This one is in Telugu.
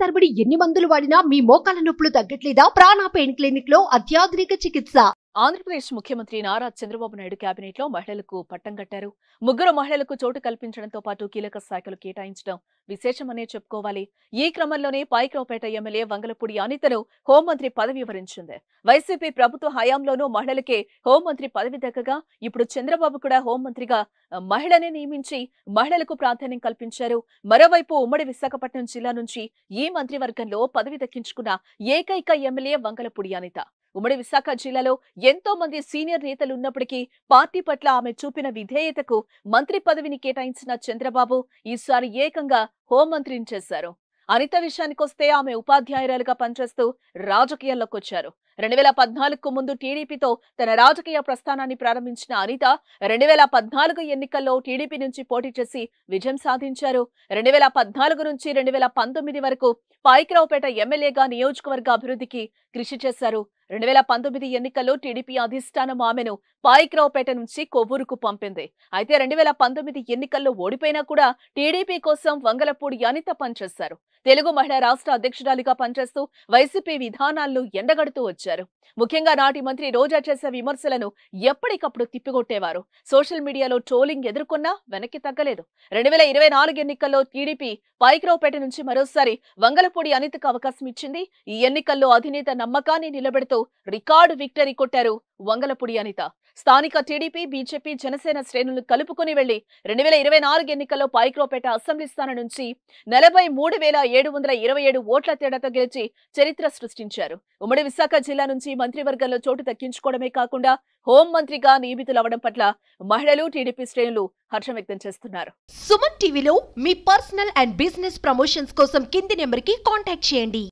తరబడి ఎన్ని మందులు వాడినా మీ మోకాల నొప్పులు తగ్గట్లేదా ప్రాణ పెయిన్ క్లినిక్ లో అత్యాధునిక చికిత్స ఆంధ్రప్రదేశ్ ముఖ్యమంత్రి నారా చంద్రబాబు నాయుడు కేబినెట్లో మహిళలకు పట్టం కట్టారు ముగ్గురు మహిళలకు చోటు కల్పించడంతో పాటు కీలక శాఖలు కేటాయించడం విశేషమనే చెప్పుకోవాలి ఈ క్రమంలోనే పాయికరావుపేట ఎమ్మెల్యే వంగలపూడి అనితను హోంమంత్రి పదవి వరించింది వైసీపీ ప్రభుత్వ హయాంలోనూ మహిళలకే హోంమంత్రి పదవి దక్కగా ఇప్పుడు చంద్రబాబు కూడా హోంమంత్రిగా మహిళనే నియమించి మహిళలకు ప్రాధాన్యం కల్పించారు మరోవైపు ఉమ్మడి విశాఖపట్నం జిల్లా నుంచి ఈ మంత్రివర్గంలో పదవి దక్కించుకున్న ఏకైక ఎమ్మెల్యే వంగలపూడి అనిత ఉమ్మడి విశాఖ జిల్లాలో ఎంతో మంది సీనియర్ నేతలు ఉన్నప్పటికీ పార్టీ పట్ల ఆమె చూపిన విధేయతకు మంత్రి పదవిని కేటాయించిన చంద్రబాబు ఈసారి ఏకంగా హోంమంత్రిని చేశారు అనిత విషయానికొస్తే ఆమె ఉపాధ్యాయురాలుగా పనిచేస్తూ రాజకీయాల్లోకొచ్చారు రెండు వేల పద్నాలుగుకు ముందు టీడీపీతో తన రాజకీయ ప్రస్థానాన్ని ప్రారంభించిన అనిత రెండు వేల పద్నాలుగు ఎన్నికల్లో టీడీపీ నుంచి పోటీ చేసి విజయం సాధించారు రెండు వేల పద్నాలుగు నుంచి రెండు వేల పంతొమ్మిది వరకు పాయికరావుపేట ఎమ్మెల్యేగా నియోజకవర్గ అభివృద్ధికి కృషి చేశారు రెండు వేల పంతొమ్మిది ఎన్నికల్లో టీడీపీ అధిష్టానం ఆమెను పాయిక్రావుపేట నుంచి కొవ్వూరుకు పంపింది అయితే రెండు వేల పంతొమ్మిది ఎన్నికల్లో ఓడిపోయినా కూడా టీడీపీ కోసం వంగలపూడి అనిత పనిచేశారు తెలుగు మహిళా రాష్ట్ర అధ్యక్షురాలిగా పనిచేస్తూ వైసీపీ విధానాలను ఎండగడుతూ వచ్చారు ముఖ్యంగా నాటి మంత్రి రోజా చేసే విమర్శలను ఎప్పటికప్పుడు తిప్పికొట్టేవారు సోషల్ మీడియాలో ట్రోలింగ్ ఎదుర్కొన్నా వెనక్కి తగ్గలేదు రెండు వేల ఇరవై నాలుగు ఎన్నికల్లో టీడీపీ పైకిరావుపేట నుంచి మరోసారి వంగలపూడి అనితకు అవకాశం ఇచ్చింది ఈ ఎన్నికల్లో అధినేత నమ్మకాన్ని నిలబెడుతూ రికార్డు విక్టరీ కొట్టారు వంగలపుడి అనిత స్థానిక టీడీపీ బీజేపీ జనసేన శ్రేణులు కలుపుకుని వెళ్లి రెండు వేల ఇరవై నాలుగు ఎన్నికల్లో పాయిక్రోపేట అసెంబ్లీ స్థానం నుంచి నలభై మూడు వేల ఏడు వందల ఇరవై ఏడు ఓట్ల తేడాతో గెలిచి చరిత్ర సృష్టించారు ఉమ్మడి విశాఖ జిల్లా నుంచి మంత్రివర్గంలో చోటు తగ్గించుకోవడమే కాకుండా హోంమంత్రిగా నియమితులవడం పట్ల మహిళలు టీడీపీ శ్రేణులు హర్షం వ్యక్తం చేస్తున్నారు సుమన్ టీవీలో మీ పర్సనల్ అండ్ బిజినెస్ ప్రమోషన్స్ కోసం కింది నెంబర్కి కాంటాక్ట్ చేయండి